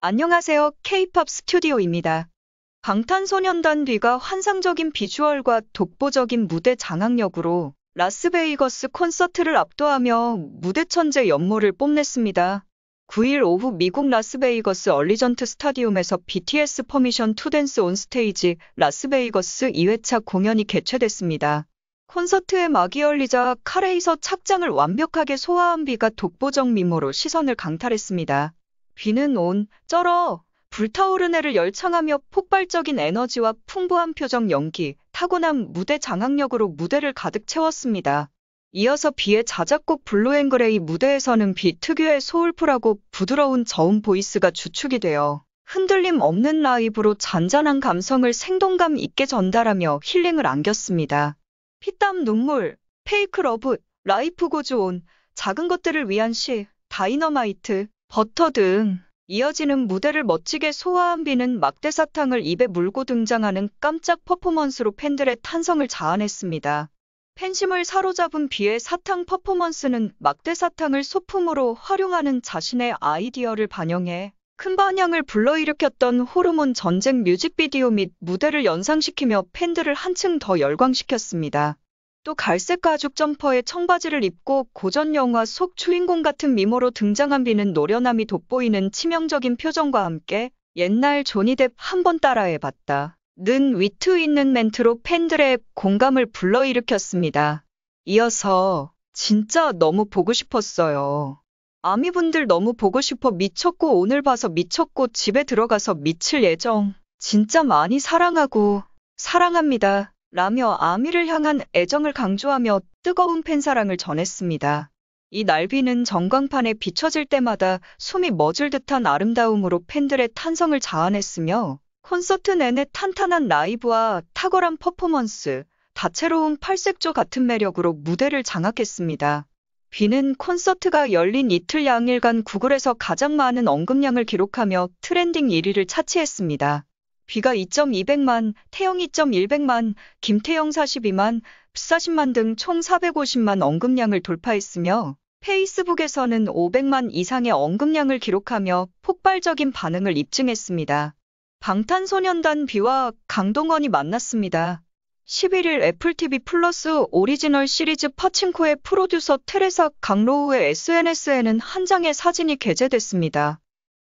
안녕하세요. K-팝 스튜디오입니다. 방탄소년단 뒤가 환상적인 비주얼과 독보적인 무대 장악력으로 라스베이거스 콘서트를 압도하며 무대 천재 연모를 뽐냈습니다. 9일 오후 미국 라스베이거스 얼리전트 스타디움에서 BTS 퍼미션 투 댄스 온 스테이지 라스베이거스 2회차 공연이 개최됐습니다. 콘서트의 막이 열리자 카레이서 착장을 완벽하게 소화한 비가 독보적 미모로 시선을 강탈했습니다. 비는 온, 쩔어, 불타오르네를 열창하며 폭발적인 에너지와 풍부한 표정 연기, 타고난 무대 장악력으로 무대를 가득 채웠습니다. 이어서 비의 자작곡 블루앤그레이 무대에서는 비 특유의 소울풀하고 부드러운 저음 보이스가 주축이 되어 흔들림 없는 라이브로 잔잔한 감성을 생동감 있게 전달하며 힐링을 안겼습니다. 피땀 눈물, 페이크 러브, 라이프 고즈 온, 작은 것들을 위한 시, 다이너마이트, 버터 등 이어지는 무대를 멋지게 소화한 비는 막대사탕을 입에 물고 등장하는 깜짝 퍼포먼스로 팬들의 탄성을 자아냈습니다. 팬심을 사로잡은 비의 사탕 퍼포먼스는 막대사탕을 소품으로 활용하는 자신의 아이디어를 반영해 큰 반향을 불러일으켰던 호르몬 전쟁 뮤직비디오 및 무대를 연상시키며 팬들을 한층 더 열광시켰습니다. 또 갈색 가죽 점퍼에 청바지를 입고 고전 영화 속 주인공 같은 미모로 등장한 비는 노련함이 돋보이는 치명적인 표정과 함께 옛날 조니뎁 한번 따라해봤다. 는 위트 있는 멘트로 팬들의 공감을 불러일으켰습니다. 이어서 진짜 너무 보고 싶었어요. 아미분들 너무 보고 싶어 미쳤고 오늘 봐서 미쳤고 집에 들어가서 미칠 예정. 진짜 많이 사랑하고 사랑합니다. 라며 아미를 향한 애정을 강조하며 뜨거운 팬사랑을 전했습니다. 이 날비는 전광판에 비춰질 때마다 숨이 멎을 듯한 아름다움으로 팬들의 탄성을 자아냈으며 콘서트 내내 탄탄한 라이브와 탁월한 퍼포먼스, 다채로운 팔색조 같은 매력으로 무대를 장악했습니다. 비는 콘서트가 열린 이틀 양일간 구글에서 가장 많은 언급량을 기록하며 트렌딩 1위를 차치했습니다 비가 2 2 0 0만 태영 2 1 0 0만 김태영 42만, 부40만 등 총 450만 언급량을 돌파했으며 페이스북에서는 500만 이상의 언급량을 기록하며 폭발적인 반응을 입증했습니다. 방탄소년단 비와 강동원이 만났습니다. 11일 애플TV 플러스 오리지널 시리즈 파친코의 프로듀서 테레사 강로우의 SNS에는 한 장의 사진이 게재됐습니다.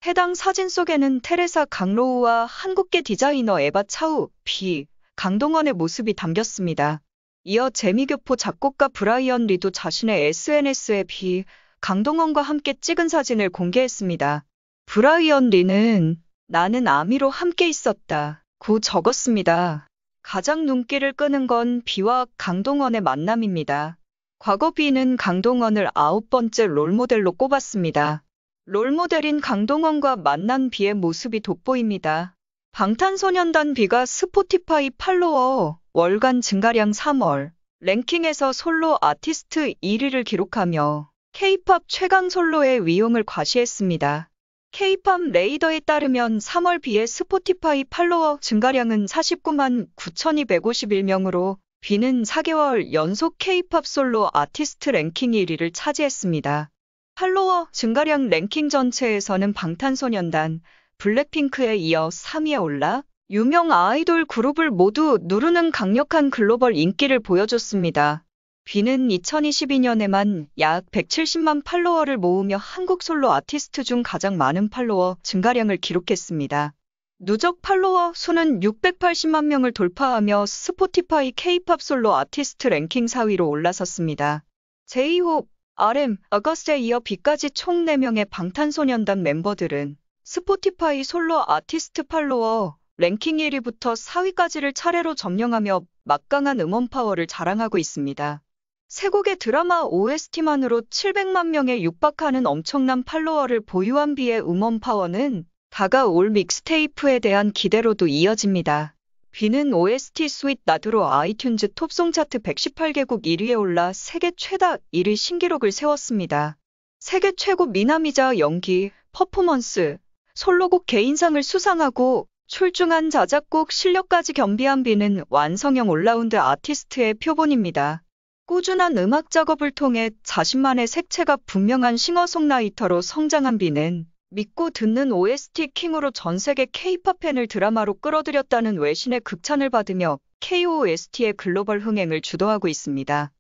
해당 사진 속에는 테레사 강로우와 한국계 디자이너 에바 차우, 비, 강동원의 모습이 담겼습니다. 이어 재미교포 작곡가 브라이언 리도 자신의 SNS에 비, 강동원과 함께 찍은 사진을 공개했습니다. 브라이언 리는 나는 아미로 함께 있었다. 고 적었습니다. 가장 눈길을 끄는 건 비와 강동원의 만남입니다. 과거 비는 강동원을 아홉 번째 롤모델로 꼽았습니다. 롤모델인 강동원과 만난 비의 모습이 돋보입니다. 방탄소년단 비가 스포티파이 팔로워 월간 증가량 3월 랭킹에서 솔로 아티스트 1위를 기록하며 케이팝 최강 솔로의 위용을 과시했습니다. 케이팝 레이더에 따르면 3월 비의 스포티파이 팔로워 증가량은 49만 9,251명으로 비는 4개월 연속 케이팝 솔로 아티스트 랭킹 1위를 차지했습니다. 팔로워 증가량 랭킹 전체에서는 방탄소년단, 블랙핑크에 이어 3위에 올라 유명 아이돌 그룹을 모두 누르는 강력한 글로벌 인기를 보여줬습니다. 비는 2022년에만 약 170만 팔로워를 모으며 한국 솔로 아티스트 중 가장 많은 팔로워 증가량을 기록했습니다. 누적 팔로워 수는 680만 명을 돌파하며 스포티파이 케이팝 솔로 아티스트 랭킹 4위로 올라섰습니다. 제이홉, RM, 어거스에 이어 빛까지총 4명의 방탄소년단 멤버들은 스포티파이 솔로 아티스트 팔로워 랭킹 1위부터 4위까지를 차례로 점령하며 막강한 음원 파워를 자랑하고 있습니다. 세 곡의 드라마 OST만으로 700만 명에 육박하는 엄청난 팔로워를 보유한 비의 음원 파워는 다가올 믹스테이프에 대한 기대로도 이어집니다. 비는 OST 스윗 나드로 아이튠즈 톱송 차트 118개국 1위에 올라 세계 최다 1위 신기록을 세웠습니다. 세계 최고 미남이자 연기, 퍼포먼스, 솔로곡 개인상을 수상하고 출중한 자작곡 실력까지 겸비한 비는 완성형 올라운드 아티스트의 표본입니다. 꾸준한 음악 작업을 통해 자신만의 색채가 분명한 싱어송라이터로 성장한 비는 믿고 듣는 OST 킹으로 전 세계 K-팝 팬을 드라마로 끌어들였다는 외신의 극찬을 받으며 KOST의 글로벌 흥행을 주도하고 있습니다.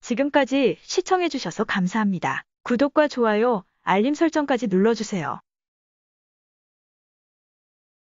지금까지 시청해주셔서 감사합니다. 구독과 좋아요, 알림 설정까지 눌러주세요.